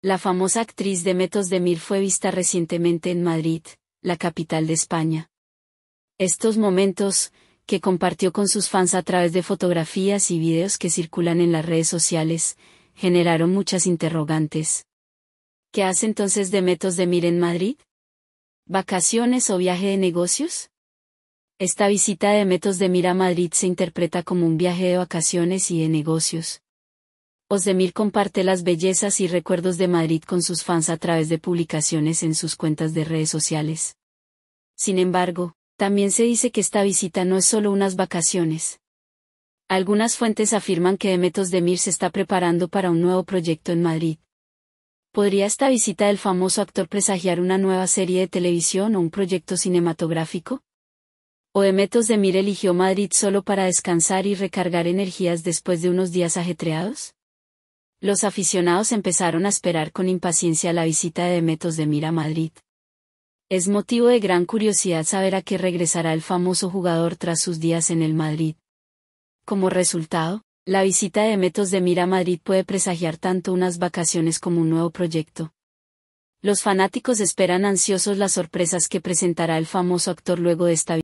La famosa actriz de Metos de Mir fue vista recientemente en Madrid, la capital de España. Estos momentos, que compartió con sus fans a través de fotografías y videos que circulan en las redes sociales, generaron muchas interrogantes. ¿Qué hace entonces de Metos de Mir en Madrid? ¿Vacaciones o viaje de negocios? Esta visita de Metos de Mir a Madrid se interpreta como un viaje de vacaciones y de negocios, Osdemir comparte las bellezas y recuerdos de Madrid con sus fans a través de publicaciones en sus cuentas de redes sociales. Sin embargo, también se dice que esta visita no es solo unas vacaciones. Algunas fuentes afirman que Demet Osdemir se está preparando para un nuevo proyecto en Madrid. ¿Podría esta visita del famoso actor presagiar una nueva serie de televisión o un proyecto cinematográfico? O Demet Osdemir eligió Madrid solo para descansar y recargar energías después de unos días ajetreados? Los aficionados empezaron a esperar con impaciencia la visita de Metos de Mira Madrid. Es motivo de gran curiosidad saber a qué regresará el famoso jugador tras sus días en el Madrid. Como resultado, la visita de Metos de Mira Madrid puede presagiar tanto unas vacaciones como un nuevo proyecto. Los fanáticos esperan ansiosos las sorpresas que presentará el famoso actor luego de esta